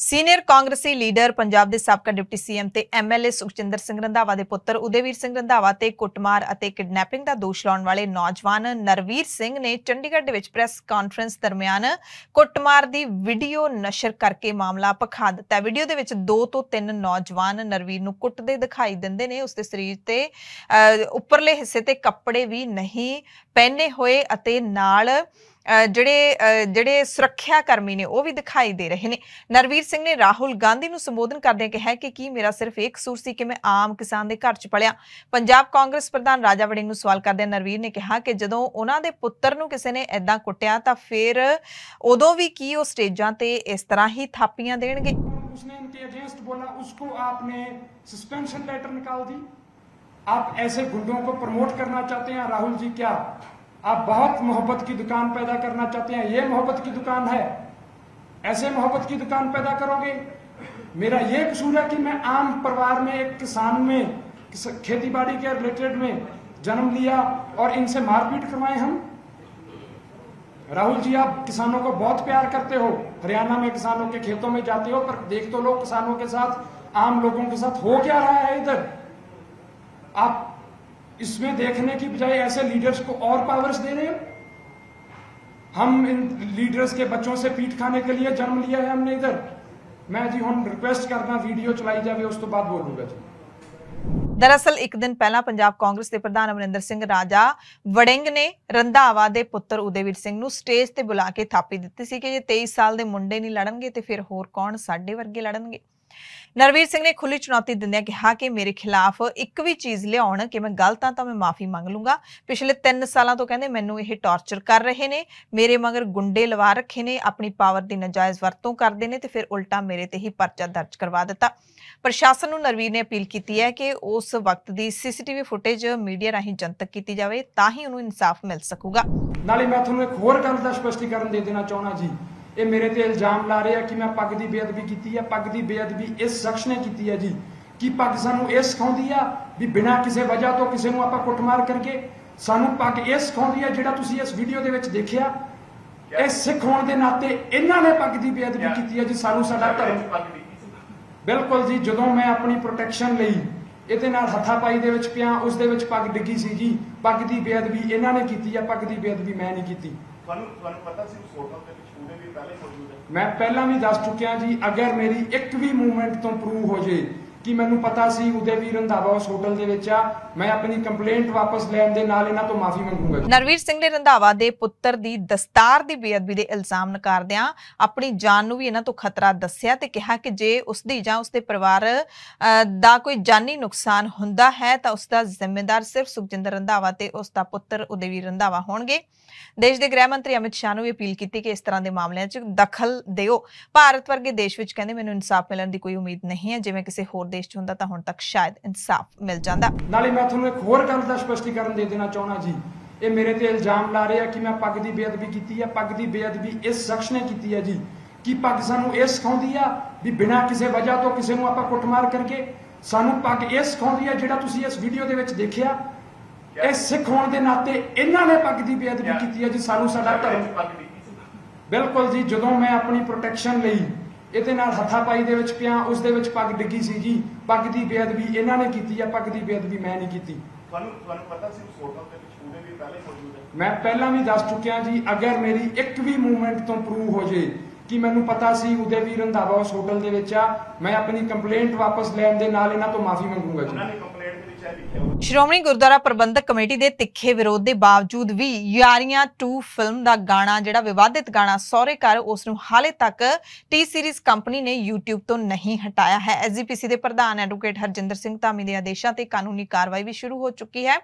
senior ਕਾਂਗਰਸੀ leader Punjab ਦੇ ਸਾਬਕਾ ਡਿਪਟੀ ਸੀਐਮ ਤੇ ਐਮਐਲਏ ਸੁਖਜਿੰਦਰ ਸਿੰਘ ਰੰਧਾਵਾ ਦੇ ਪੁੱਤਰ ਉਦੇਵੀਰ ਸਿੰਘ ਰੰਧਾਵਾ ਤੇ ਕੁੱਟਮਾਰ ਅਤੇ ਕਿਡਨੈਪਿੰਗ ਦਾ ਦੋਸ਼ ਲਾਉਣ ਵਾਲੇ ਨੌਜਵਾਨ ਨਰਵੀਰ ਸਿੰਘ ਨੇ ਚੰਡੀਗੜ੍ਹ ਦੇ ਵਿੱਚ ਪ੍ਰੈਸ ਕਾਨਫਰੰਸ ਦਰਮਿਆਨ ਕੁੱਟਮਾਰ ਦੀ ਵੀਡੀਓ ਨਸ਼ਰ ਕਰਕੇ ਮਾਮਲਾ ਪਖਾ ਦਿੱਤਾ ਵੀਡੀਓ ਦੇ ਵਿੱਚ ਦੋ ਤੋਂ ਤਿੰਨ ਨੌਜਵਾਨ ਨਰਵੀਰ ਨੂੰ ਕੁੱਟਦੇ ਦਿਖਾਈ ਦਿੰਦੇ ਨੇ ਉਸ ਦੇ ਸਰੀਰ ਤੇ ਉੱਪਰਲੇ ਹਿੱਸੇ ਤੇ ਕੱਪੜੇ ਵੀ ਨਹੀਂ ਪਹਿਨੇ ਹੋਏ ਅਤੇ ਨਾਲ ਜਿਹੜੇ ਜਿਹੜੇ ਸੁਰੱਖਿਆ ਕਰਮੀ ਨੇ ਉਹ ਵੀ ਦਿਖਾਈ ਦੇ ਰਹੇ ਨੇ ਨਰਵੀਰ ਸਿੰਘ ਨੇ ਰਾਹੁਲ ਗਾਂਧੀ ਨੂੰ ਸੰਬੋਧਨ ਕਰਦਿਆਂ ਕਿਹਾ ਕਿ ਕੀ ਮੇਰਾ ਸਿਰਫ ਇੱਕ ਸੂਰ ਸੀ ਕਿ ਮੈਂ ਆਮ ਕਿਸਾਨ ਦੇ ਘਰ 'ਚ ਪਲਿਆ ਪੰਜਾਬ ਕਾਂਗਰਸ ਪ੍ਰਧਾਨ ਰਾਜਾ ਵੜਿੰਗ ਨੂੰ ਸਵਾਲ ਕਰਦਿਆਂ ਨਰਵੀਰ ਨੇ ਕਿਹਾ ਕਿ ਜਦੋਂ ਉਹਨਾਂ ਦੇ ਪੁੱਤਰ ਨੂੰ ਕਿਸੇ ਨੇ ਐਦਾਂ ਕੁੱਟਿਆ ਤਾਂ ਫਿਰ ਉਦੋਂ ਵੀ ਕੀ ਉਹ ਸਟੇਜਾਂ ਤੇ ਇਸ ਤਰ੍ਹਾਂ ਹੀ ਥਾਪੀਆਂ ਦੇਣਗੇ उसने इनके अगेंस्ट बोला उसको ਆਪਨੇ सस्पेंशन ਲੈਟਰ निकाल दी आप ऐसे गुंडों को प्रमोट करना चाहते हैं राहुल जी आप बहुत मोहब्बत की दुकान पैदा करना चाहते हैं ये मोहब्बत की दुकान है ऐसे मोहब्बत की दुकान पैदा करोगे मेरा ये कसूर है कि मैं आम परिवार में एक किसान में खेती बाड़ी के रिलेटेड में जन्म लिया और इनसे मारपीट करवाए हम राहुल जी आप किसानों को बहुत प्यार करते हो हरियाणा में किसानों के खेतों में जाते हो पर देख तो लोग किसानों के साथ आम लोगों के साथ हो क्या रहा है इधर आप इसमें देखने की बजाय ऐसे लीडर्स को और पावर्स दे रहे हैं हम इन लीडर्स के बच्चों से पीठ खाने के लिए जन्म लिया है हमने इधर मैं जी हम रिक्वेस्ट करना वीडियो चलाई जाए उस तो बाद बोलूंगा जी दरअसल एक दिन पहला पंजाब कांग्रेस के प्रधान अमरिंदर सिंह राजा वड़ेंग ने रंधावा के पुत्र उदयवीर सिंह स्टेज पर बुला के थापी दी कि जो तेईस साल के मुंडे नहीं लड़न तो फिर होर कौन साढ़े वर्गे लड़न ਨਰਵੀਰ ਸਿੰਘ ਨੇ ਖੁੱਲੀ ਚੁਣੌਤੀ ਦਿੰਦਿਆਂ ਕਿਹਾ ਕਿ ਮੇਰੇ ਖਿਲਾਫ ਇੱਕ ਵੀ ਚੀਜ਼ ਲਿਆਉਣ ਕਿ ਮੈਂ ਗਲਤਾਂ ਤਾਂ ਮੈਂ ਮਾਫੀ ਮੰਗ ਲੂੰਗਾ ਪਿਛਲੇ 3 ਸਾਲਾਂ ਤੋਂ ਕਹਿੰਦੇ ਮੈਨੂੰ ਇਹ ਟਾਰਚਰ ਕਰ ਰਹੇ ਨੇ ਮੇਰੇ ਮਗਰ ਗੁੰਡੇ ਲਵਾ ਰੱਖੇ ਨੇ ਆਪਣੀ ਪਾਵਰ ਦੀ ਨਜਾਇਜ਼ ਵਰਤੋਂ ਕਰਦੇ ਨੇ ਤੇ ਫਿਰ ਉਲਟਾ ਮੇਰੇ ਤੇ ਹੀ ਪਰਚਾ ਦਰਜ ਕਰਵਾ ਦਿੱਤਾ ਪ੍ਰਸ਼ਾਸਨ ਨੂੰ ਨਰਵੀਰ ਨੇ ਅਪੀਲ ਕੀਤੀ ਹੈ ਕਿ ਉਸ ਵਕਤ ਦੀ ਸੀਸੀਟੀਵੀ ਫੁਟੇਜ ਮੀਡੀਆ ਰਾਹੀਂ ਜਨਤਕ ਕੀਤੀ ਜਾਵੇ ਤਾਂ ਹੀ ਉਹਨੂੰ ਇਨਸਾਫ ਮਿਲ ਸਕੂਗਾ ਨਾਲੇ ਮੈਂ ਤੁਹਾਨੂੰ ਇੱਕ ਹੋਰ ਗੱਲ ਦਾ ਸਪਸ਼ਟੀਕਰਨ ਦੇ ਦੇਣਾ ਚਾਹਣਾ ਜੀ ਇਹ ਮੇਰੇ ਤੇ ਇਲਜ਼ਾਮ ਲਾ ਰਿਹਾ ਕਿ ਮੈਂ ਪੱਗ ਦੀ ਬੇਅਦਬੀ ਕੀਤੀ ਹੈ ਪੱਗ ਦੀ ਬੇਅਦਬੀ ਇਸ ਸ਼ਖਸ ਨੇ ਕੀਤੀ ਹੈ ਜੀ ਕੀ ਪੱਗ ਸਾਨੂੰ ਇਹ ਸਿਖਾਉਂਦੀ ਆ ਵੀ ਬਿਨਾਂ ਕਿਸੇ ਵਜ੍ਹਾ ਤੋਂ ਕਿਸੇ ਨੂੰ ਆਪਾਂ ਕੁੱਟਮਾਰ ਕਰਕੇ ਸਾਨੂੰ ਪੱਗ ਇਹ ਸਿਖਾਉਂਦੀ ਆ ਜਿਹੜਾ ਤੁਸੀਂ ਇਸ ਵੀਡੀਓ ਦੇ ਵਿੱਚ ਦੇਖਿਆ ਇਹ ਸਿੱਖ ਹੋਣ ਦੇ ਨਾਤੇ ਇਹਨਾਂ ਨੇ ਪੱਗ ਦੀ ਬੇਅਦਬੀ ਕੀਤੀ ਹੈ ਜੀ ਸਾਨੂੰ ਸਾਡਾ ਧਰਮ ਬਿਲਕੁਲ ਜੀ ਜਦੋਂ ਮੈਂ ਆਪਣੀ ਪ੍ਰੋਟੈਕਸ਼ਨ ਲਈ ਇਹਦੇ ਨਾਲ ਹੱਥਾ ਪਾਈ ਦੇ ਵਿੱਚ ਪਿਆ ਉਸ ਦੇ ਵਿੱਚ ਪੱਗ ਡਿੱਗੀ ਸੀ ਜੀ ਪੱਗ ਦੀ ਬੇਅਦਬੀ ਇਹਨਾਂ ਨੇ ਕੀਤੀ ਆ ਪੱਗ ਦੀ ਬੇਅਦਬੀ ਮੈਂ ਨਹੀਂ ਕੀਤੀ ਤੁਹਾਨੂੰ ਤੁਹਾਨੂੰ ਪਤਾ ਸੀ ਫੋਟੋ ਤੇ ਮੈਂ ਪਹਿਲਾਂ ਵੀ ਦੱਸ ਚੁੱਕਿਆ ਜੀ ਅਗਰ ਮੇਰੀ ਇੱਕ ਵੀ ਮੂਵਮੈਂਟ ਤੋਂ ਪ੍ਰੂਵ ਹੋ ਜੇ ਕਿ ਮੈਨੂੰ ਪਤਾ ਸੀ ਉਦੇ ਵੀ ਰੰਧਾਵਾ ਉਸ ਹੋਟਲ ਦੇ ਵਿੱਚ ਆ ਮੈਂ ਆਪਣੀ ਕੰਪਲੇਂਟ ਵਾਪਸ ਲੈਣ ਦੇ ਨਾਲ ਇਹਨਾਂ ਤੋਂ ਮਾਫੀ ਮੰਗੂਗਾ ਨਰਵੀਰ ਸਿੰਘ ਨੇ ਰੰਧਾਵਾ ਦੇ ਪੁੱਤਰ ਦੀ ਦਸਤਾਰ ਦੀ ਬੇਅਦਬੀ ਦੇ ਇਲਜ਼ਾਮ ਨਕਾਰਦਿਆਂ ਆਪਣੀ ਜਾਨ ਨੂੰ ਵੀ ਇਹਨਾਂ ਤੋਂ ਖਤਰਾ ਦੱਸਿਆ ਤੇ ਕਿਹਾ ਕਿ ਜੇ ਉਸ ਦੀ ਜਾਂ ਉਸ ਦੇ ਪਰਿਵਾਰ ਦਾ ਕੋਈ ਜਾਨੀ ਨੁਕਸਾਨ ਹੁੰਦਾ ਹੈ ਤਾਂ ਉਸ ਦਾ ਜ਼ਿੰਮੇਵਾਰ ਸਿਰਫ ਸੁਖਜਿੰਦਰ ਰੰਧਾਵਾ ਤੇ ਉਸ ਦਾ ਪੁੱਤਰ ਵੀ ਰੰਧਾਵਾ ਹੋਣਗੇ ਦੇਸ਼ ਦੇ ਗ੍ਰਹਿ ਮੰਤਰੀ ਅਮਿਤ ਸ਼ਾਹ ਨੂੰ ਵੀ ਅਪੀਲ ਕੀਤੀ ਕਿ ਇਸ ਤਰ੍ਹਾਂ ਦੇ ਮਾਮਲਿਆਂ 'ਚ ਦਖਲ ਦਿਓ ਭਾਰਤ ਵਰਗੇ ਦੇਸ਼ ਵਿੱਚ ਕਹਿੰਦੇ ਮੈਨੂੰ ਇਨਸਾਫ ਮਿਲਣ ਦੀ ਕੋਈ ਉਮੀਦ ਨਹੀਂ ਹੈ ਜਿਵੇਂ ਕਿਸੇ ਹੋਰ ਦੇ ਦੇਸ਼ 'ਚ ਹੁੰਦਾ ਤਾਂ ਹੁਣ ਤੱਕ ਸ਼ਾਇਦ ਇਨਸਾਫ ਮਿਲ ਜਾਂਦਾ ਨਾਲੇ ਮੈਂ ਤੁਹਾਨੂੰ ਇੱਕ ਹੋਰ ਗੱਲ ਦਾ ਸਪਸ਼ਟੀਕਰਨ ਦੇ ਦੇਣਾ ਚਾਹਣਾ ਜੀ ਇਹ ਮੇਰੇ ਤੇ ਇਲਜ਼ਾਮ ਲਾ ਰਹੇ ਆ ਕਿ ਮੈਂ ਪੱਗ ਦੀ ਬੇਅਦਬੀ ਕੀਤੀ ਆ ਪੱਗ ਦੀ ਬੇਅਦਬੀ ਇਸ ਸ਼ਖਸ ਨੇ ਕੀਤੀ ਆ ਜੀ ਕਿ ਪੱਗ ਸਾਨੂੰ ਇਹ ਸਿਖਾਉਂਦੀ ਆ ਵੀ ਬਿਨਾਂ ਕਿਸੇ ਵਜ੍ਹਾ ਤੋਂ ਕਿਸੇ ਨੂੰ ਆਪਾਂ ਕੁੱਟਮਾਰ ਕਰਕੇ ਸਾਨੂੰ ਪੱਗ ਇਹ ਸਿਖਾਉਂਦੀ ਆ ਜਿਹੜਾ ਤੁਸੀਂ ਇਸ ਵੀਡੀਓ ਦੇ ਵਿੱਚ ਦੇਖਿਆ ਇਹ ਸਿੱਖ ਹੋਣ ਦੇ ਨਾਤੇ ਇਹਨਾਂ ਨੇ ਪੱਗ ਦੀ ਬੇਅਦਬੀ ਕੀਤੀ ਆ ਜੀ ਸਾਨੂੰ ਸਾਡਾ ਧਰਮ ਬਿਲਕੁਲ ਜੀ ਜਦੋਂ ਮੈਂ ਆਪਣੀ ਪ੍ਰੋਟੈਕਸ਼ਨ ਲਈ ਇਹਦੇ ਨਾਲ ਹੱਥਾ ਪਾਈ ਦੇ ਵਿੱਚ ਪਿਆ ਉਸ ਦੇ ਵਿੱਚ ਪੱਗ ਡਿੱਗੀ ਜੀ ਪੱਗ ਦੀ ਬੇਅਦਬੀ ਇਹਨਾਂ ਨੇ ਕੀਤੀ ਆ ਪੱਗ ਦੀ ਬੇਅਦਬੀ ਮੈਂ ਨਹੀਂ ਕੀਤੀ ਤੁਹਾਨੂੰ ਤੁਹਾਨੂੰ ਪਤਾ ਸੀ ਫੋਟੋ ਦੇ ਵਿੱਚ ਉਹਦੇ ਵੀ ਪਹਿਲੇ ਮੌਜੂਦ ਹੈ ਮੈਂ ਪਹਿਲਾਂ ਵੀ ਦੱਸ ਚੁੱਕਿਆ ਜੀ ਅਗਰ ਮੇਰੀ ਇੱਕ ਵੀ ਮੂਵਮੈਂਟ ਤੋਂ ਪ੍ਰੂਵ ਹੋ ਜੇ ਕਿ ਮੈਨੂੰ ਪਤਾ ਸੀ ਉਹਦੇ ਵੀ ਰੰਧਾਵਾ ਉਸ ਹੋਟਲ ਦੇ ਵਿੱਚ ਆ ਮੈਂ ਆਪਣੀ ਕੰਪਲੇਂਟ ਵਾਪਸ ਲੈਣ ਦੇ ਨਾਲ ਇਹਨਾਂ ਤੋਂ ਮਾਫੀ ਮੰਗੂਗਾ ਜੀ ਸ਼੍ਰੋਮਣੀ ਗੁਰਦੁਆਰਾ ਪ੍ਰਬੰਧਕ ਕਮੇਟੀ ਦੇ ਤਿੱਖੇ ਵਿਰੋਧ ਦੇ ਬਾਵਜੂਦ ਵੀ ਯਾਰੀਆਂ 2 ਫਿਲਮ ਦਾ ਗਾਣਾ ਜਿਹੜਾ ਵਿਵਾਦਿਤ ਗਾਣਾ ਸੌਰੇ ਕਰ ਉਸ ਨੂੰ ਹਾਲੇ ਤੱਕ ਟੀ ਸੀਰੀਜ਼ ਕੰਪਨੀ ਨੇ YouTube ਤੋਂ ਨਹੀਂ ਹਟਾਇਆ ਹੈ ਐਸਜੀਪੀਸੀ ਦੇ ਪ੍ਰਧਾਨ ਐਡਵੋਕੇਟ ਹਰਜਿੰਦਰ ਸਿੰਘ ਧਾਮੀ ਦੇ ਆਦੇਸ਼ਾਂ ਤੇ ਕਾਨੂੰਨੀ ਕਾਰਵਾਈ ਵੀ ਸ਼ੁਰੂ ਹੋ ਚੁੱਕੀ ਹੈ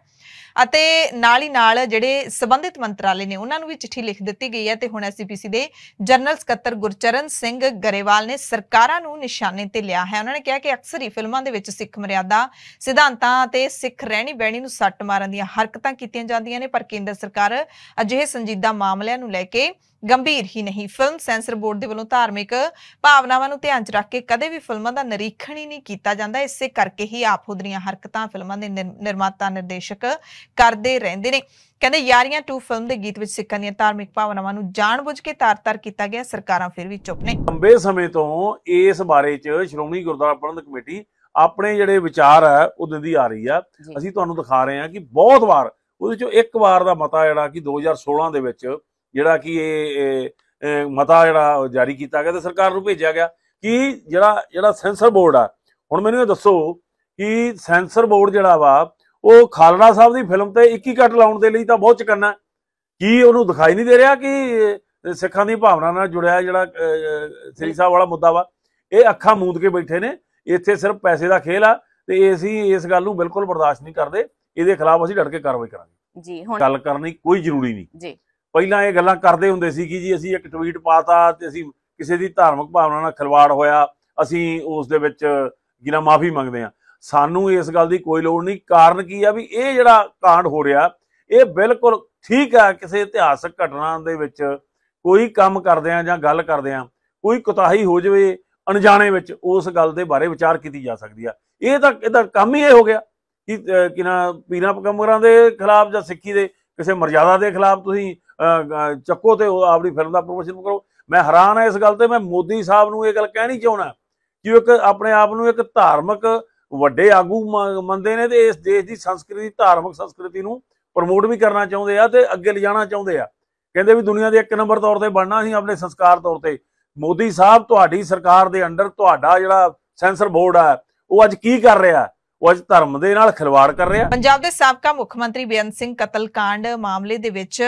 ਅਤੇ ਨਾਲ ਹੀ ਨਾਲ ਜਿਹੜੇ ਸਬੰਧਿਤ ਮੰਤਰਾਲੇ ਨੇ ਉਹਨਾਂ ਨੂੰ ਵੀ ਚਿੱਠੀ ਲਿਖ ਦਿੱਤੀ ਗਈ ਹੈ ਤੇ ਹੁਣ ਐਸਜੀਪੀਸੀ ਦੇ ਜਨਰਲ ਸਕੱਤਰ ਗੁਰਚਰਨ ਸਿੰਘ ਗਰੇਵਾਲ ਨੇ ਸਰਕਾਰਾਂ ਨੂੰ ਨਿਸ਼ਾਨੇ ਤੇ ਲਿਆ ਹੈ ਉਹਨਾਂ ਨੇ ਕਿਹਾ ਕਿ ਅਕਸਰ ਹੀ ਫਿਲਮਾਂ ਦੇ ਵਿੱਚ ਸਿੱਖ ਮਰਿਆਦਾ ਸਿਧਾਂਤਾਂ ਤੇ ਸਿੱਖ ਰਹਿਣੀ ਬਹਿਣੀ ਨੂੰ ਸੱਟ ਮਾਰਨ ਦੀਆਂ ਹਰਕਤਾਂ ਕੀਤੀਆਂ ਜਾਂਦੀਆਂ ਨੇ ਪਰ ਕੇਂਦਰ ਸਰਕਾਰ ਅਜਿਹੇ ਸੰਜੀਦਾ ਮਾਮਲਿਆਂ ਨੂੰ ਲੈ ਕੇ ਗੰਭੀਰ ਹੀ ਨਹੀਂ ਫਿਲਮ ਸੈਂਸਰ ਬੋਰਡ ਦੇ ਵੱਲੋਂ ਧਾਰਮਿਕ ਭਾਵਨਾਵਾਂ ਨੂੰ ਧਿਆਨ 'ਚ ਰੱਖ ਕੇ ਕਦੇ ਵੀ ਫਿਲਮਾਂ ਦਾ ਨਿਰੀਖਣ ਹੀ ਨਹੀਂ ਕੀਤਾ ਜਾਂਦਾ ਇਸੇ ਕਰਕੇ ਹੀ ਆਪਹੁਦਰੀਆਂ ਹਰਕਤਾਂ ਫਿਲਮਾਂ ਦੇ ਨਿਰਮਾਤਾ ਨਿਰਦੇਸ਼ਕ ਕਰਦੇ ਰਹਿੰਦੇ ਨੇ ਕਹਿੰਦੇ ਯਾਰੀਆਂ 2 ਫਿਲਮ ਦੇ ਗੀਤ ਵਿੱਚ ਸਿੱਖਾਂ ਦੀਆਂ ਧਾਰਮਿਕ ਭਾਵਨਾਵਾਂ ਨੂੰ ਜਾਣਬੁੱਝ ਕੇ ਤਾਰ-ਤਾਰ ਕੀਤਾ ਗਿਆ ਸਰਕਾਰਾਂ ਫਿਰ ਵੀ ਚੁੱਪ ਨੇ ਲੰਬੇ ਸਮੇਂ ਤੋਂ ਇਸ ਬਾਰੇ 'ਚ ਸ਼੍ਰੋਮਣੀ ਗੁਰਦੁਆਰਾ ਪ੍ਰਬੰਧਕ ਕਮੇਟੀ ਆਪਣੇ ਜਿਹੜੇ ਵਿਚਾਰ ਹੈ ਉਹ ਦਿੰਦੀ ਆ ਰਹੀ ਆ ਅਸੀਂ ਤੁਹਾਨੂੰ ਦਿਖਾ ਰਹੇ ਹਾਂ ਕਿ ਬਹੁਤ ਵਾਰ ਉਹਦੇ ਚੋਂ ਇੱਕ ਵਾਰ ਦਾ ਮਤਾ ਜਿਹੜਾ ਕਿ 2016 ਦੇ ਵਿੱਚ ਜਿਹੜਾ ਕਿ ਇਹ ਮਤਾ ਜਿਹੜਾ ਜਾਰੀ ਕੀਤਾ ਗਿਆ ਤੇ ਸਰਕਾਰ ਨੂੰ ਭੇਜਿਆ ਗਿਆ ਕਿ ਜਿਹੜਾ ਜਿਹੜਾ ਸੈਂਸਰ ਬੋਰਡ ਆ ਹੁਣ ਮੈਨੂੰ ਇਹ ਦੱਸੋ ਕਿ ਸੈਂਸਰ ਬੋਰਡ ਜਿਹੜਾ ਵਾ ਉਹ ਖਾਲੜਾ ਸਾਹਿਬ ਦੀ ਫਿਲਮ ਤੇ 21 ਕੱਟ ਲਾਉਣ ਦੇ ਲਈ ਤਾਂ ਬਹੁਤ ਚਕੰਨਾ ਕੀ ਉਹਨੂੰ ਦਿਖਾਈ ਨਹੀਂ ਦੇ ਰਿਹਾ ਕਿ ਸਿੱਖਾਂ ਦੀ ਭਾਵਨਾ ਨਾਲ ਜੁੜਿਆ ਜਿਹੜਾ ਸ੍ਰੀ ਸਾਹਿਬ ਵਾਲਾ ਮੁੱਦਾ ਵਾ ਇਹ ਅੱਖਾਂ ਮੂੰਦ ਕੇ ਬੈਠੇ ਨੇ ਇੱਥੇ ਸਿਰਫ ਪੈਸੇ ਦਾ ਖੇਲ ਆ ਤੇ ਅਸੀਂ ਇਸ ਗੱਲ ਨੂੰ ਬਿਲਕੁਲ ਬਰਦਾਸ਼ਤ ਨਹੀਂ ਕਰਦੇ ਇਹਦੇ ਖਿਲਾਫ ਅਸੀਂ ਡਟ ਕੇ ਕਾਰਵਾਈ ਕਰਾਂਗੇ ਜੀ ਹੁਣ ਗੱਲ ਕਰਨੀ ਕੋਈ ਜ਼ਰੂਰੀ ਨਹੀਂ ਜੀ ਪਹਿਲਾਂ ਇਹ ਗੱਲਾਂ ਕਰਦੇ ਹੁੰਦੇ ਸੀ ਕਿ ਜੀ ਅਸੀਂ ਇੱਕ ਟਵੀਟ ਪਾਤਾ ਤੇ ਅਸੀਂ ਕਿਸੇ ਦੀ ਧਾਰਮਿਕ ਭਾਵਨਾ ਨਾਲ ਖਿਲਵਾੜ ਹੋਇਆ ਅਸੀਂ ਉਸ ਦੇ ਵਿੱਚ ਜਿਨਾ ਮਾਫੀ ਮੰਗਦੇ ਆ ਸਾਨੂੰ ਇਸ ਗੱਲ ਦੀ ਕੋਈ ਲੋੜ ਨਹੀਂ ਕਾਰਨ ਕੀ ਆ ਵੀ ਇਹ ਜਿਹੜਾ ਕਾਂਡ ਹੋ ਰਿਹਾ ਇਹ ਬਿਲਕੁਲ ਠੀਕ ਆ ਕਿਸੇ ਇਤਿਹਾਸਕ ਘਟਨਾ ਦੇ ਵਿੱਚ ਕੋਈ ਕੰਮ ਕਰਦੇ ਆ ਜਾਂ ਗੱਲ ਕਰਦੇ ਆ ਕੋਈ ਕੁਤਾਹੀ ਹੋ ਜਵੇ ਅਣਜਾਣੇ ਵਿੱਚ ਉਸ ਗੱਲ ਦੇ ਬਾਰੇ ਵਿਚਾਰ ਕੀਤੀ ਜਾ ਸਕਦੀ ਆ ਇਹ ਤਾਂ ਇਹਦਾ ਕੰਮ ਹੀ ਇਹ ਹੋ ਗਿਆ ਕਿ ਕਿਨਾ ਪੀਰਾਂ ਪਗੰਬਰਾਂ ਦੇ ਖਿਲਾਫ ਜਾਂ ਸਿੱਖੀ ਦੇ ਕਿਸੇ ਮਰਜ਼ਾਦਾ ਦੇ ਖਿਲਾਫ ਤੁਸੀਂ ਚੱਕੋ ਤੇ ਆਪਣੀ ਫਿਲਮ ਦਾ ਪ੍ਰੋਮੋਸ਼ਨ ਕਰੋ ਮੈਂ ਹੈਰਾਨ ਆ ਇਸ ਗੱਲ ਤੇ ਮੈਂ ਮੋਦੀ ਸਾਹਿਬ ਨੂੰ ਇਹ ਗੱਲ ਕਹਿਣੀ ਚਾਹਣਾ ਕਿ ਇੱਕ ਆਪਣੇ ਆਪ ਨੂੰ ਇੱਕ ਧਾਰਮਿਕ ਵੱਡੇ ਆਗੂ ਮੰਨਦੇ ਨੇ ਤੇ ਇਸ ਦੇਸ਼ ਦੀ ਸੰਸਕ੍ਰਿਤੀ ਧਾਰਮਿਕ ਸੰਸਕ੍ਰਿਤੀ ਨੂੰ ਪ੍ਰਮੋਟ ਵੀ ਕਰਨਾ ਚਾਹੁੰਦੇ ਆ ਤੇ ਅੱਗੇ ਲਿਜਾਣਾ ਚਾਹੁੰਦੇ ਆ ਕਹਿੰਦੇ ਵੀ ਦੁਨੀਆ ਦੇ ਇੱਕ ਨੰਬਰ ਤੌਰ ਤੇ ਬਣਨਾ ਸੀ ਆਪਣੇ ਸੰਸਕਾਰ ਤੌਰ ਤੇ ਮੋਦੀ ਸਾਹਿਬ ਤੁਹਾਡੀ ਸਰਕਾਰ ਦੇ ਅੰਡਰ ਤੁਹਾਡਾ ਜਿਹੜਾ ਸੈਂਸਰ ਬੋਰਡ ਆ ਉਹ ਅੱਜ ਕੀ ਕਰ ਰਿਹਾ ਉਹ ਅੱਜ ਧਰਮ ਦੇ ਨਾਲ ਖਿਲਵਾੜ ਕਰ ਰਿਹਾ ਪੰਜਾਬ ਦੇ ਸਾਬਕਾ ਮੁੱਖ ਮੰਤਰੀ ਬੇਅੰਤ ਸਿੰਘ ਕਤਲकांड ਮਾਮਲੇ ਦੇ ਵਿੱਚ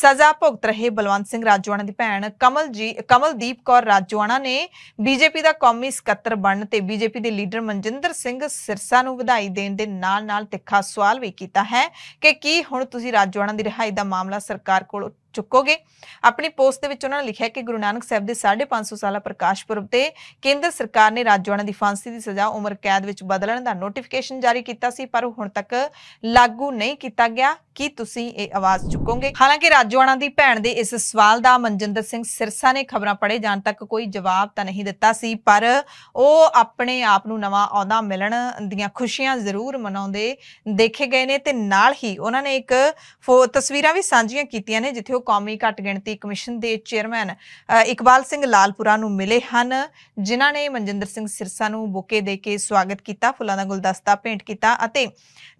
ਸਜ਼ਾ ਭੁਗਤ ਰਹੇ ਬਲਵੰਤ ਸਿੰਘ ਰਾਜਵਾਨਾ ਦੀ ਭੈਣ ਕਮਲ ਜੀ ਕਮਲਦੀਪ ਕੌਰ ਰਾਜਵਾਨਾ ਨੇ ਬੀਜੇਪੀ ਦਾ ਕੌਮੀ ਸਕੱਤਰ ਬਣਨ ਤੇ ਬੀਜੇਪੀ ਦੇ ਲੀਡਰ ਮਨਜਿੰਦਰ ਸਿੰਘ ਸਿਰਸਾ ਨੂੰ ਵਧਾਈ ਦੇਣ ਦੇ ਨਾਲ ਨਾਲ ਤਿੱਖਾ ਸਵਾਲ ਵੀ ਕੀਤਾ ਹੈ ਕਿ ਕੀ ਹੁਣ ਤੁਸੀਂ ਰਾਜਵਾਨਾ ਦੀ ਰਿਹਾਈ ਦਾ ਮਾਮਲਾ ਸਰਕਾਰ ਕੋਲ ਚੁੱਕੋਗੇ ਆਪਣੀ ਪੋਸਟ ਦੇ ਵਿੱਚ ਉਹਨਾਂ ਨੇ ਲਿਖਿਆ ਕਿ ਗੁਰੂ ਨਾਨਕ ਸਾਹਿਬ ਦੇ 550 ਸਾਲਾ ਪ੍ਰਕਾਸ਼ ਪੁਰਬ ਤੇ ਕੇਂਦਰ ਸਰਕਾਰ ਨੇ ਰਾਜਵਾਨਾਂ ਦੀ ਫਾਂਸੀ ਦੀ ਸਜ਼ਾ ਉਮਰ ਕੈਦ ਵਿੱਚ ਬਦਲਣ ਦਾ ਨੋਟੀਫਿਕੇਸ਼ਨ ਜਾਰੀ ਕੀਤਾ ਸੀ ਪਰ ਹੁਣ ਤੱਕ ਲਾਗੂ ਨਹੀਂ ਕੀਤਾ ਗਿਆ ਕੀ ਤੁਸੀਂ ਇਹ ਆਵਾਜ਼ ਚੁੱਕੋਗੇ ਹਾਲਾਂਕਿ ਰਾਜਵਾਨਾਂ ਦੀ ਭੈਣ ਦੇ ਇਸ ਸਵਾਲ ਦਾ ਮਨਜਿੰਦਰ ਸਿੰਘ ਸਿਰਸਾ ਨੇ ਖਬਰਾਂ ਪੜੇ ਜਾਣ ਤੱਕ ਕੋਈ ਜਵਾਬ ਤਾਂ ਨਹੀਂ ਦਿੱਤਾ ਸੀ ਪਰ ਉਹ ਆਪਣੇ ਆਪ ਨੂੰ ਨਵਾਂ ਆਉਂਦਾ ਮਿਲਣ ਦੀਆਂ ਖੁਸ਼ੀਆਂ ਜ਼ਰੂਰ ਮਨਾਉਂਦੇ ਦੇਖੇ ਗਏ ਨੇ ਤੇ ਨਾਲ ਹੀ ਉਹਨਾਂ ਨੇ ਇੱਕ ਤਸਵੀਰਾਂ ਵੀ ਸਾਂਝੀਆਂ ਕੀਤੀਆਂ ਨੇ ਜਿੱਥੇ ਉਹ ਕੌਮੀ ਘੱਟ ਗਿਣਤੀ ਕਮਿਸ਼ਨ ਦੇ ਚੇਅਰਮੈਨ ਇਕਬਾਲ ਸਿੰਘ ਲਾਲਪੁਰਾ ਨੂੰ ਮਿਲੇ ਹਨ ਜਿਨ੍ਹਾਂ ਨੇ ਮਨਜਿੰਦਰ ਸਿੰਘ ਸਿਰਸਾ ਨੂੰ ਬੁਕੇ ਦੇ ਕੇ ਸਵਾਗਤ ਕੀਤਾ ਫੁੱਲਾਂ ਦਾ ਗੁਲਦਸਤਾ ਭੇਂਟ ਕੀਤਾ ਅਤੇ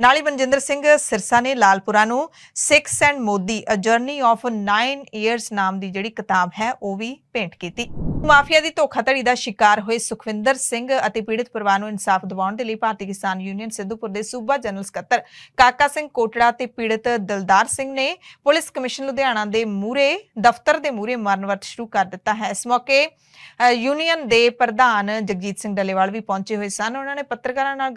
ਨਾਲ ਹੀ ਮਨਜਿੰਦਰ ਸਿੰਘ ਸਿਰਸਾ ਨੇ ਲਾਲਪੁਰਾ ਨੂੰ six and Modi a journey of 9 years ਨਾਮ ਦੀ ਜਿਹੜੀ ਕਿਤਾਬ ਹੈ ਉਹ ਵੀ ਭੇਂਟ ਕੀਤੀ ਮਾਫੀਆ ਦੀ ਧੋਖਾਧੜੀ ਦਾ ਸ਼ਿਕਾਰ ਹੋਏ ਸੁਖਵਿੰਦਰ ਸਿੰਘ ਅਤੇ ਪੀੜਿਤ ਪਰਿਵਾਰ ਨੂੰ ਇਨਸਾਫ ਦਿਵਾਉਣ ਦੇ ਲਈ ਭਾਰਤੀ ਕਿਸਾਨ ਯੂਨੀਅਨ ਸਿੱਧੂਪੁਰ ਦੇ ਸੂਬਾ ਜਨਰਲ ਸਕੱਤਰ ਕਾਕਾ ਸਿੰਘ ਕੋਟੜਾ ਤੇ ਪੀੜਿਤ ਦਲਦਾਰ ਸਿੰਘ ਨੇ ਪੁਲਿਸ ਕਮਿਸ਼ਨ ਲੁਧਿਆਣਾ ਦੇ ਮੂਰੇ ਦਫ਼ਤਰ ਦੇ ਮੂਰੇ ਮਰਨ ਵਰਤ ਸ਼ੁਰੂ ਕਰ ਦਿੱਤਾ ਹੈ ਇਸ ਮੌਕੇ ਯੂਨੀਅਨ ਦੇ ਪ੍ਰਧਾਨ ਜਗਜੀਤ ਸਿੰਘ ਡਲੇਵਾਲ ਵੀ ਪਹੁੰਚੇ ਹੋਏ ਸਨ ਉਹਨਾਂ ਨੇ ਪੱਤਰਕਾਰਾਂ ਨਾਲ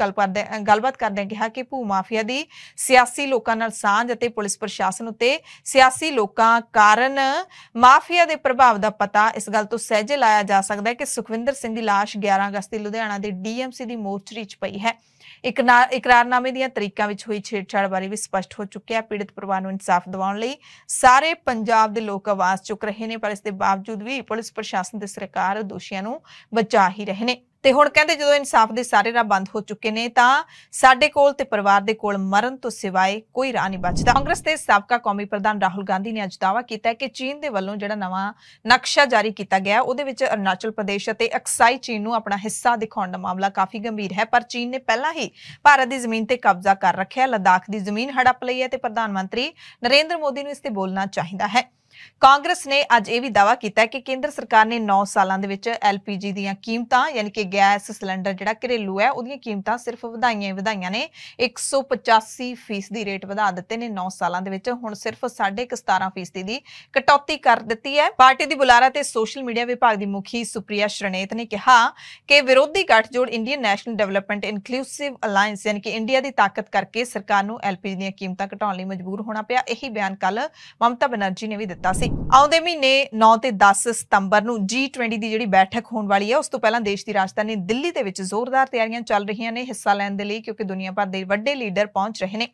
ਗੱਲਬਾਤ ਕਰਦਿਆਂ ਕਿਹਾ ਕਿ ਭੂ ਮਾਫੀਆ ਦੀ ਸਿਆਸੀ ਲੋਕਾਂ ਨਾਲ ਸਾਂਝ ਅਤੇ ਪੁਲਿਸ ਪ੍ਰਸ਼ਾਸਨ ਉੱਤੇ ਸਿਆਸੀ ਲੋਕਾਂ ਕਾਰਨ ਮਾਫੀਆ ਦੇ ਪ੍ਰਭਾਵ ਦਾ ਪਤਾ ਇਸ ਗੱਲ ਤੋਂ ਸਹਿਜ ਅੰਦਾਜ਼ੇ ਲਾਇਆ ਜਾ ਸਕਦਾ ਹੈ ਕਿ ਸੁਖਵਿੰਦਰ ਸਿੰਘ ਦੀ লাশ 11 ਅਗਸਤ ਦੀ ਲੁਧਿਆਣਾ ਦੇ ਡੀਐਮਸੀ ਦੀ ਮੋਰਚਰੀ 'ਚ ਪਈ ਹੈ ਇਕਰਾਰਨਾਮੇ ਦੀਆਂ ਤਰੀਕਾਂ ਵਿੱਚ ਹੋਈ ਛੇੜਛਾੜ ਬਾਰੇ ਵੀ ਸਪਸ਼ਟ ਹੋ ਚੁੱਕਿਆ ਪੀੜਤ ਪਰਿਵਾਰ ਨੂੰ ਇਨਸਾਫ ਦਿਵਾਉਣ ਲਈ ਸਾਰੇ ਪੰਜਾਬ ਦੇ ਲੋਕ ਆਵਾਜ਼ ਚੁੱਕ ਰਹੇ ਨੇ ਪਰ ਇਸ ਦੇ ਬਾਵਜੂਦ ਵੀ ਪੁਲਿਸ ਪ੍ਰਸ਼ਾਸਨ ਤੇ ਸਰਕਾਰ ਦੋਸ਼ੀਆਂ ਨੂੰ ਬਚਾ ਹੀ ਰਹੇ ਨੇ ਤੇ ਹੁਣ ਕਹਿੰਦੇ ਜਦੋਂ ਇਨਸਾਫ ਦੇ ਸਾਰੇ ਰਾਹ ਬੰਦ ਹੋ ਚੁੱਕੇ ਨੇ ਤਾਂ ਸਾਡੇ ਕੋਲ ਤੇ ਪਰਿਵਾਰ ਦੇ ਕੋਲ ਮਰਨ ਤੋਂ ਸਿਵਾਏ ਕੋਈ ਰਾਹ ਨਹੀਂ ਬਚਦਾ ਕਾਂਗਰਸ ਦੇ ਸਾਬਕਾ ਕੌਮੀ ਪ੍ਰਧਾਨ ਰਾਹੁਲ ਗਾਂਧੀ ਨੇ ਅੱਜ ਦਾਵਾ ਕੀਤਾ ਕਿ ਚੀਨ ਦੇ ਵੱਲੋਂ ਜਿਹੜਾ ਨਵਾਂ ਨਕਸ਼ਾ ਜਾਰੀ ਕੀਤਾ ਗਿਆ ਉਹਦੇ ਵਿੱਚ ਅਰਨਾਚਲ ਪ੍ਰਦੇਸ਼ ਅਤੇ ਅਕਸਾਈ ਚੀਨ ਨੂੰ ਆਪਣਾ ਹਿੱਸਾ ਦਿਖਾਉਣ ਦਾ ਮਾਮਲਾ ਕਾਫੀ ਗੰਭੀਰ ਹੈ ਪਰ ਚੀਨ ਨੇ ਪਹਿਲਾਂ ਹੀ ਭਾਰਤ ਦੀ ਜ਼ਮੀਨ ਤੇ ਕਬਜ਼ਾ ਕਰ ਰੱਖਿਆ ਲਦਾਖ ਦੀ ਜ਼ਮੀਨ ਹੜੱਪ ਲਈ ਹੈ ਤੇ ਪ੍ਰਧਾਨ ਮੰਤਰੀ ਨਰਿੰਦਰ ਮੋਦੀ ਨੂੰ ਇਸ ਤੇ ਬੋਲਣਾ ਚਾਹੀਦਾ ਹੈ ਕਾਂਗਰਸ ਨੇ ਅੱਜ ਇਹ ਵੀ ਦਾਵਾ ਕੀਤਾ ਕਿ ਕੇਂਦਰ ਸਰਕਾਰ ਨੇ 9 ਸਾਲਾਂ ਦੇ ਵਿੱਚ ਐਲਪੀਜੀ ਦੀਆਂ ਕੀਮਤਾਂ ਯਾਨੀ ਕਿ ਗੈਸ ਸਿਲੰਡਰ ਜਿਹੜਾ ਘਰੇਲੂ ਹੈ ਉਹਦੀਆਂ ਕੀਮਤਾਂ ਸਿਰਫ ਵਧਾਈਆਂ ਹੀ ਵਧਾਈਆਂ ਨੇ 185% ਦੀ ਰੇਟ ਵਧਾ ਦਿੱਤੇ ਨੇ 9 ਸਾਲਾਂ ਦੇ ਵਿੱਚ ਹੁਣ ਸਿਰਫ 17.5% ਦੀ ਕਟੌਤੀ ਕਰ ਦਿੱਤੀ ਹੈ ਪਾਰਟੀ ਦੀ ਬੁਲਾਰਾ ਤੇ ਸੋਸ਼ਲ ਮੀਡੀਆ ਵਿਭਾਗ ਦੀ ਮੁਖੀ ਸੁਪ੍ਰਿਆ ਸ਼ਰਨੇਤ ਨੇ ਕਿਹਾ ਕਿ ਵਿਰੋਧੀ ਗੱਠਜੋੜ Indian National development inclusive alliance ਯਾਨੀ ਕਿ ਇੰਡੀਆ ਦੀ ਤਾਕਤ ਕਰਕੇ ਸਰਕਾਰ ਨੂੰ ਐਲਪੀਜੀ ਦੀਆਂ ਕੀਮਤਾਂ ਘਟਾਉਣ ਲਈ ਮਜਬੂਰ ਹੋਣਾ ਪਿਆ ਇਹੀ ਬਿਆਨ ਕੱਲ ਮਮਤਾ ਬਨਰਜੀ ਨੇ ਵੀ ਦਿੱਤਾ ਕੀਤਾ ਸੀ ਆਉਂਦੇ ਮਹੀਨੇ 9 ਤੇ 10 ਸਤੰਬਰ ਨੂੰ G20 ਦੀ ਜਿਹੜੀ ਬੈਠਕ ਹੋਣ ਵਾਲੀ ਹੈ ਉਸ ਤੋਂ ਪਹਿਲਾਂ ਦੇਸ਼ ਦੀ ਰਾਜਧਾਨੀ ਦਿੱਲੀ ਦੇ ਵਿੱਚ ਜ਼ੋਰਦਾਰ ਤਿਆਰੀਆਂ ਚੱਲ ਰਹੀਆਂ ਨੇ ਹਿੱਸਾ ਲੈਣ ਦੇ ਲਈ ਕਿਉਂਕਿ ਦੁਨੀਆ ਭਰ ਦੇ ਵੱਡੇ ਲੀਡਰ ਪਹੁੰਚ ਰਹੇ ਨੇ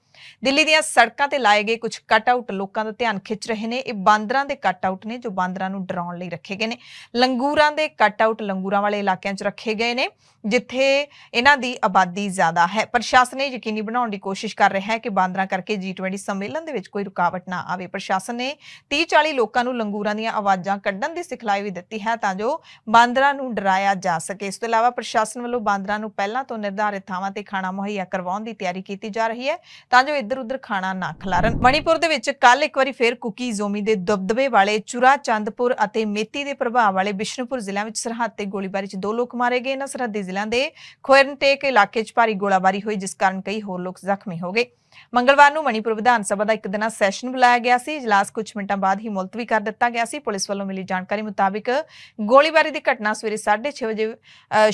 ਦਿੱਲੀ ਦੀਆਂ ਸੜਕਾਂ ਤੇ ਲਾਏ ਗਏ ਕੁਝ ਕਟ ਆਊਟ ਲੋਕਾਂ ਦਾ ਧਿਆਨ ਖਿੱਚ ਰਹੇ ਨੇ ਇਹ ਬਾਂਦਰਾਂ ਦੇ ਕਟ ਆਊਟ ਨੇ ਜੋ ਬਾਂਦਰਾਂ ਨੂੰ ਡਰਾਉਣ ਲਈ ਰੱਖੇ ਗਏ ਨੇ ਲੰਗੂਰਾਂ ਦੇ ਕਟ ਆਊਟ ਲੰਗੂਰਾਂ ਵਾਲੇ ਇਲਾਕਿਆਂ 'ਚ ਰੱਖੇ ਗਏ ਨੇ ਜਿੱਥੇ ਇਹਨਾਂ ਦੀ ਆਬਾਦੀ ਜ਼ਿਆਦਾ ਹੈ ਪ੍ਰਸ਼ਾਸਨ ਨੇ ਯਕੀਨੀ ਬਣਾਉਣ ਦੀ ਕੋਸ਼ਿਸ਼ ਕਰ ਰਿਹਾ ਹੈ ਕਿ ਬਾਂਦਰਾਂ ਕਰਕੇ G20 ਸੰਮੇਲਨ ਦੇ ਵਿੱਚ ਕੋਈ ਰੁਕਾਵਟ ਨਾ ਆਵੇ ਪ੍ਰਸ਼ਾਸਨ ਨੇ 30 40 ਲੋਕਾਂ ਨੂੰ ਲੰਗੂਰਾਂ ਦੀਆਂ ਆਵਾਜ਼ਾਂ ਕੱਢਣ ਦੀ ਸਿਖਲਾਈ ਵੀ ਦਿੱਤੀ ਹੈ ਤਾਂ ਜੋ ਬਾਂਦਰਾਂ ਨੂੰ ਡਰਾਇਆ ਜਾ ਸਕੇ ਇਸ ਤੋਂ ਇਲਾਵਾ ਪ੍ਰਸ਼ਾਸਨ ਵੱਲੋਂ ਬਾਂਦਰਾਂ ਨੂੰ ਪਹਿਲਾਂ ਤੋਂ ਨਿਰਧਾਰਿਤ ਥਾਵਾਂ ਤੇ ਖਾਣਾ ਮੁਹੱਈਆ ਕਰਵਾਉਣ ਦੀ ਤਿਆਰੀ ਕੀਤੀ ਜਾ ਰਹੀ ਹੈ ਤਾਂ ਜੋ ਇੱਧਰ-ਉੱਧਰ ਖਾਣਾ ਨਾ ਖਲਾਰਨ ਮਣੀਪੁਰ ਦੇ ਵਿੱਚ ਕੱਲ ਇੱਕ ਵਾਰੀ ਫੇਰ ਕੁਕੀ ਜ਼ੋਮੀ ਦੇ ਦਬਦਬੇ ਵਾਲੇ ਚੁਰਾ ਚੰਦਪੁਰ ਅਤੇ ਮੇਤੀ ਦੇ ਪ੍ਰਭਾਵ ਵਾਲੇ ਬਿਸ਼ਨਪੁਰ ਜ਼ਿਲ੍ਹਿਆਂ ਵਿੱਚ ਸਰਹੱਦ ਤੇ ਗੋਲੀਬਾਰੀ 'ਚ ਦੋ ਲੋਕ ਮਾਰੇ ਗਏ ਇਹਨਾਂ ਸਰਹੱਦੀ ਜ਼ਿਲ੍ਹਿਆਂ ਦੇ ਖੋਇਰਨਟੇਕ ਇਲਾਕੇ 'ਚ ਭਾਰੀ ਗੋਲਾਬਾਰੀ ਹੋਈ ਜਿਸ ਕਾਰਨ ਕਈ ਹੋਰ ਲੋਕ ਜ਼ਖਮੀ ਹੋ ਗਏ ਮੰਗਲਵਾਰ ਨੂੰ ਮਣੀਪੁਰ ਵਿਧਾਨ ਸਭਾ ਦਾ ਇੱਕ ਦਿਨਾ ਸੈਸ਼ਨ ਬੁਲਾਇਆ ਗਿਆ ਸੀ ਇਜਲਾਸ ਕੁਝ ਮਿੰਟਾਂ ਬਾਅਦ ਹੀ ਮੁਲਤਵੀ ਕਰ ਦਿੱਤਾ ਗਿਆ ਸੀ ਪੁਲਿਸ ਵੱਲੋਂ ਮਿਲੀ ਜਾਣਕਾਰੀ ਮੁਤਾਬਕ ਗੋਲੀਬਾਰੀ ਦੀ ਘਟਨਾ ਸਵੇਰੇ 6:30 ਵਜੇ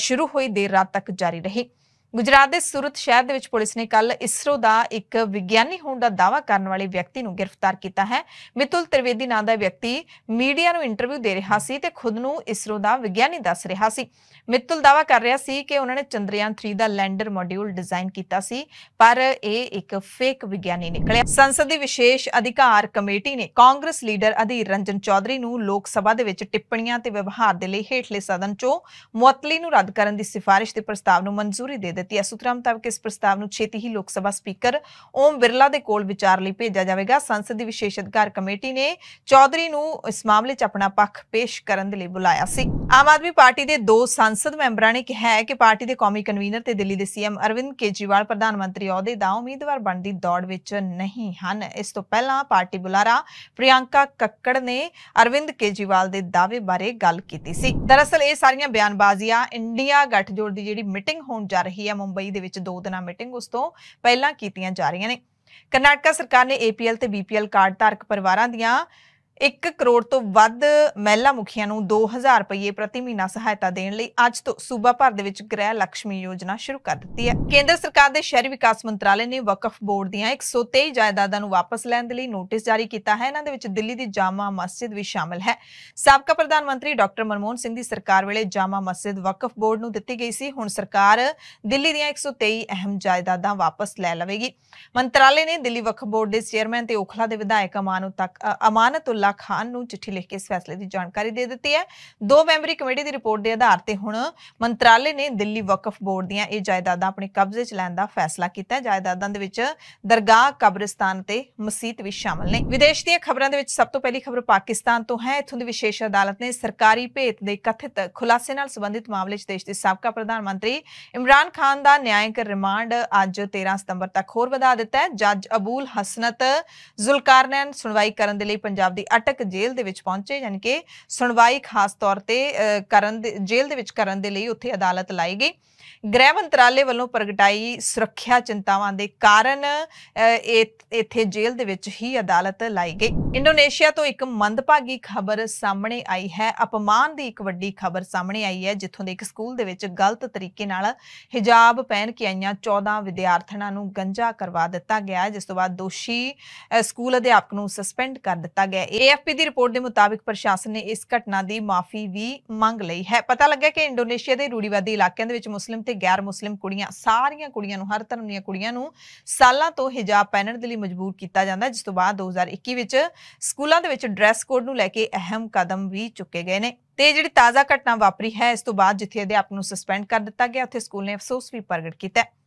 ਸ਼ੁਰੂ ਹੋਈ ਦੇਰ ਰਾਤ ਤੱਕ ਜਾਰੀ ਰਹੀ ਗੁਜਰਾਤ ਦੇ ਸੂਰਤ ਸ਼ਹਿਰ ਦੇ ਵਿੱਚ ਪੁਲਿਸ ਨੇ ਕੱਲ ਇਸਰੋ ਦਾ ਇੱਕ ਵਿਗਿਆਨੀ ਹੋਣ ਦਾ ਦਾਵਾ ਕਰਨ ਵਾਲੇ ਵਿਅਕਤੀ ਨੂੰ ਗ੍ਰਿਫਤਾਰ ਕੀਤਾ ਹੈ ਮਿਤੁਲ ਤ੍ਰਿਵੇਦੀ ਨਾਂ ਦਾ ਵਿਅਕਤੀ ਮੀਡੀਆ ਨੂੰ ਇੰਟਰਵਿਊ ਦੇ ਰਿਹਾ ਸੀ ਤੇ ਖੁਦ ਨੂੰ ਇਸਰੋ ਦਾ ਵਿਗਿਆਨੀ ਦੱਸ ਰਿਹਾ ਸੀ ਮਿਤੁਲ ਦਾਵਾ ਕਰ ਰਿਹਾ ਸੀ ਕਿ ਉਹਨਾਂ ਨੇ ਚੰਦਰਯਾਨ 3 ਦਾ ਲੈਂਡਰ ਮੋਡਿਊਲ ਡਿਜ਼ਾਈਨ ਕੀਤਾ ਸੀ ਪਰ ਇਹ ਇੱਕ ਫੇਕ ਵਿਗਿਆਨੀ ਨਿਕਲਿਆ ਸੰਸਦ ਦੀ ਵਿਸ਼ੇਸ਼ ਅਧਿਕਾਰ ਕਮੇਟੀ ਨੇ ਕਾਂਗਰਸ ਲੀਡਰ ਅਧੀਰ ਰੰਜਨ ਚੌਧਰੀ ਨੂੰ ਲੋਕ ਸਭਾ ਦੇ ਵਿੱਚ ਟਿੱਪਣੀਆਂ ਤੇ ਵਿਵਹਾਰ ਦੇ ਲਈ ਹੇਠਲੇ ਸਦਨ 'ਚੋਂ ਮੁਅਤਲੀ ਨੂੰ ਰੱਦ ਕਰਨ ਦੀ ਸਿਫਾਰਿਸ਼ ਤੇ ਪ੍ਰਸਤਾਵ ਨੂੰ ਮਨਜ਼ੂਰੀ ਦੇ ਦਿੱਤੀ ਹੈ ਸੂਤਰਾਂ ਮੁਤਾਬਕ ਇਸ ਪ੍ਰਸਤਾਵ ਨੂੰ ਛੇਤੀ ਹੀ ਲੋਕ ਸਭਾ ਸਪੀਕਰ ਓਮ ਬਿਰਲਾ ਦੇ ਕੋਲ ਵਿਚਾਰ ਲਈ ਭੇਜਿਆ ਜਾਵੇਗਾ ਸੰਸਦ ਦੀ ਵਿਸ਼ੇਸ਼ ਅਧਿਕਾਰ ਕਮੇਟੀ ਨੇ ਚੌਧਰੀ ਨੂੰ ਇਸ ਮਾਮਲੇ 'ਚ ਆਪਣਾ ਪੱਖ ਪੇਸ਼ ਕਰਨ ਦੇ ਲਈ ਬੁਲਾਇਆ ਸੀ ਆਮ ਆਦਮੀ ਪਾਰਟੀ ਦੇ ਦੋ ਸੰਸਦ ਮੈਂਬਰਾਂ ਨੇ ਕਿਹਾ ਹੈ ਕਿ ਪਾਰਟੀ ਦੇ ਕੌਮੀ ਕਨਵੀਨਰ ਤੇ ਦਿੱਲੀ ਦੇ ਸੀਐਮ ਅਰਵਿੰਦ ਕੇਜਰੀਵਾਲ ਪ੍ਰਧਾਨ ਮੰਤਰੀ ਅਹੁਦੇ ਦਾ ਉਮੀਦਵਾਰ ਬਣਨ ਦੀ ਦੌੜ ਵਿੱਚ ਨਹੀਂ ਹਨ ਇਸ ਤੋਂ ਪਹਿਲਾਂ ਪਾਰਟੀ ਬੁਲਾਰਾ ਪ੍ਰਿਯੰਕਾ ਕੱਕੜ ਨੇ ਅਰਵਿੰਦ ਕੇਜਰੀਵਾਲ ਦੇ ਦਾਅਵੇ ਬਾਰੇ ਗੱਲ ਕੀਤੀ ਸੀ ਦਰਅਸਲ ਇਹ ਸਾਰੀਆਂ ਬਿਆਨਬਾਜ਼ੀਆਂ ਇੰਡੀਆ ਗੱਠਜੋੜ ਦੀ ਜਿਹੜੀ ਮੀਟਿੰਗ ਹੋਣ ਜਾ ਰਹੀ ਹੈ ਆ ਮੁੰਬਈ ਦੇ ਵਿੱਚ ਦੋ ਦਿਨਾਂ ਮੀਟਿੰਗ ਉਸ ਤੋਂ ਪਹਿਲਾਂ ਕੀਤੀਆਂ ਜਾ ਰਹੀਆਂ ਨੇ ਕਰਨਾਟਕਾ ਸਰਕਾਰ ਨੇ APL ਤੇ BPL ਕਾਰਡ ਧਾਰਕ ਪਰਿਵਾਰਾਂ ਦੀਆਂ 1 ਕਰੋੜ ਤੋਂ ਵੱਧ ਮਹਿਲਾ ਮੁਖੀਆਂ ਨੂੰ 2000 ਰੁਪਏ ਪ੍ਰਤੀ ਮਹੀਨਾ ਸਹਾਇਤਾ ਦੇਣ ਲਈ ਅੱਜ ਤੋਂ ਸੂਬਾ ਭਰ ਦੇ ਵਿੱਚ ਗ੍ਰਹਿ ਲక్ష్ਮੀ ਯੋਜਨਾ ਸ਼ੁਰੂ ਕਰ ਦਿੱਤੀ ਹੈ ਕੇਂਦਰ ਸਰਕਾਰ ਦੇ ਸ਼ਹਿਰੀ ਵਿਕਾਸ ਮੰਤਰਾਲੇ ਨੇ ਵਕਫ ਬੋਰਡ ਦੀਆਂ 123 ਜਾਇਦਾਦਾਂ ਨੂੰ ਵਾਪਸ ਲੈਣ ਦੇ ਲਈ ਨੋਟਿਸ ਜਾਰੀ ਕੀਤਾ ਹੈ ਇਹਨਾਂ ਦੇ ਵਿੱਚ ਦਿੱਲੀ ਦੀ ਜਾਮਾ ਮਸਜਿਦ ਵੀ ਸ਼ਾਮਲ ਹੈ ਸਾਬਕਾ ਪ੍ਰਧਾਨ ਮੰਤਰੀ ਡਾਕਟਰ ਮਨਮੋਹਨ ਸਿੰਘ ਦੀ ਸਰਕਾਰ ਵੇਲੇ ਜਾਮਾ ਮਸਜਿਦ ਵਕਫ ਬੋਰਡ ਨੂੰ ਦਿੱਤੀ ਗਈ ਸੀ ਹੁਣ ਸਰਕਾਰ ਦਿੱਲੀ ਦੀਆਂ 123 ਅਹਿਮ ਜਾਇਦਾਦਾਂ ਵਾਪਸ ਲੈ ਲਵੇਗੀ ਮੰਤਰਾਲੇ ਨੇ ਦਿੱਲੀ ਵਕਫ ਬੋਰਡ ਦੇ ਚੇਅਰਮੈਨ ਤੇ ਓਖਲਾ ਦੇ ਵਿਧਾਇਕ ਅਮਾਨਤ ਅਮਾਨਤੁੱਲਾ ਇਸ਼ਾ ਖਾਨ ਨੂੰ ਚਿੱਠੀ ਲਿਖ ਕੇ ਇਸ ਫੈਸਲੇ ਦੀ ਜਾਣਕਾਰੀ ਦੇ ਦਿੱਤੀ ਹੈ ਦੋ ਮੈਂਬਰੀ ਕਮੇਟੀ ਦੀ ਰਿਪੋਰਟ ਦੇ ਆਧਾਰ ਤੇ ਹੁਣ ਮੰਤਰਾਲੇ ਨੇ ਦਿੱਲੀ ਵਕਫ ਬੋਰਡ ਦੀਆਂ ਇਹ ਜਾਇਦਾਦਾਂ ਆਪਣੇ ਕਬਜ਼ੇ 'ਚ ਲੈਣ ਦਾ ਫੈਸਲਾ ਕੀਤਾ ਹੈ ਜਾਇਦਾਦਾਂ ਦੇ ਵਿੱਚ ਦਰਗਾਹ ਕਬਰਿਸਤਾਨ ਤੇ ਮਸਜਿਦ ਵੀ ਸ਼ਾਮਲ ਨੇ ਵਿਦੇਸ਼ ਦੀਆਂ ਖਬਰਾਂ ਦੇ ਵਿੱਚ ਸਭ ਤੋਂ ਪਹਿਲੀ ਖਬਰ ਪਾਕਿਸਤਾਨ ਤੋਂ ਹੈ ਇਥੋਂ ਦੀ ਵਿਸ਼ੇਸ਼ ਅਦਾਲਤ ਨੇ ਸਰਕਾਰੀ ਭੇਤ ਦੇ ਕਥਿਤ ਖੁਲਾਸੇ ਨਾਲ ਸੰਬੰਧਿਤ ਮਾਮਲੇ 'ਚ ਦੇਸ਼ ਦੇ ਸਾਬਕਾ ਪ੍ਰਧਾਨ ਮੰਤਰੀ ਇਮਰਾਨ ਖਾਨ ਦਾ ਨਿਆਂਇਕ ਰਿਮਾਂਡ ਅੱਜ 13 ਸਤੰਬਰ ਤੱਕ ਹੋਰ ਵਧਾ ਦਿੱਤਾ ਹੈ ਜੱਜ ਅਬੂਲ ਹਸਨਤ ਜ਼ੁਲਕਾਰਨੈਨ ਸੁਣਵਾਈ ਕਰਨ ਦੇ ਲਈ ਪੰਜਾਬ ਦੀ ਅਟਕ ਜੇਲ੍ਹ ਦੇ ਵਿੱਚ ਪਹੁੰਚੇ ਯਾਨੀ ਕਿ ਸੁਣਵਾਈ ਖਾਸ ਤੌਰ ਤੇ ਕਰਨ ਦੇ ਜੇਲ੍ਹ ਦੇ ਵਿੱਚ ਕਰਨ ਦੇ ਲਈ ਉੱਥੇ ਅਦਾਲਤ ਲਾਈ ਗਈ ਗ੍ਰਹਿ ਮੰਤਰਾਲੇ ਵੱਲੋਂ ਪ੍ਰਗਟਾਈ ਸੁਰੱਖਿਆ ਚਿੰਤਾਵਾਂ ਦੇ ਕਾਰਨ ਇੱਥੇ ਜੇਲ੍ਹ ਦੇ ਵਿੱਚ ਹੀ ਅਦਾਲਤ ਲਾਈ ਗਈ ਇੰਡੋਨੇਸ਼ੀਆ ਤੋਂ ਇੱਕ ਮੰਦਭਾਗੀ ਖਬਰ ਸਾਹਮਣੇ ਆਈ ਹੈ અપਮਾਨ ਦੀ ਇੱਕ ਵੱਡੀ ਖਬਰ ਸਾਹਮਣੇ ਆਈ ਹੈ ਜਿੱਥੋਂ ਦੇ ਇੱਕ ਸਕੂਲ ਦੇ ਵਿੱਚ ਗਲਤ ਤਰੀਕੇ ਨਾਲ ਹਿਜਾਬ ਪਹਿਨ ਕੇ ਆਈਆਂ 14 ਵਿਦਿਆਰਥਣਾਂ ਨੂੰ ਗੰਜਾ ਕਰਵਾ ਦਿੱਤਾ ਗਿਆ ਜਿਸ ਤੋਂ ਬਾਅਦ ਦੋਸ਼ੀ ਸਕੂਲ ਅਧਿਆਪਕ ਨੂੰ ਸਸਪੈਂਡ ਕਰ ਦਿੱਤਾ ਗਿਆ ਏਐਫਪੀ ਦੀ ਰਿਪੋਰਟ ਦੇ ਮੁਤਾਬਕ ਪ੍ਰਸ਼ਾਸਨ ਨੇ ਇਸ ਘਟਨਾ ਦੀ ਮਾਫੀ ਵੀ ਮੰਗ ਲਈ ਹੈ ਪਤਾ ਲੱਗਾ ਕਿ ਇੰਡੋਨੇਸ਼ੀਆ ਦੇ ਰੂੜੀਵਾਦੀ ਇਲਾਕਿਆਂ ਦੇ ਵਿੱਚ ਮੁਸਲਿਮ ਤੇ ਗੈਰ ਮੁਸਲਿਮ ਕੁੜੀਆਂ ਸਾਰੀਆਂ ਕੁੜੀਆਂ ਨੂੰ ਹਰ ਧਰਮ ਦੀਆਂ ਕੁੜੀਆਂ ਨੂੰ ਸਾਲਾਂ ਤੋਂ ਹਿਜਾਬ ਪਹਿਨਣ ਦੇ ਲਈ ਮਜਬੂਰ ਕੀਤਾ ਜਾਂਦਾ ਜਿਸ ਤੋਂ ਬਾਅਦ 2021 ਵਿੱਚ ਸਕੂਲਾਂ ਦੇ ਵਿੱਚ ਡਰੈਸ ਕੋਡ ਨੂੰ ਲੈ ਕੇ ਅਹਿਮ ਕਦਮ ਵੀ ਚੁੱਕੇ ਗਏ ਨੇ ਤੇ ਜਿਹੜੀ ਤਾਜ਼ਾ ਘਟਨਾ ਵਾਪਰੀ ਹੈ ਇਸ ਤੋਂ ਬਾਅਦ ਜਿੱਥੇ ਅਧਿਆਪਕ ਨੂੰ ਸਸਪੈਂਡ ਕਰ ਦਿੱਤਾ ਗਿਆ ਉੱਥੇ ਸਕੂਲ ਨੇ ਅਫਸੋਸ ਵੀ ਪ੍ਰਗਟ ਕੀਤਾ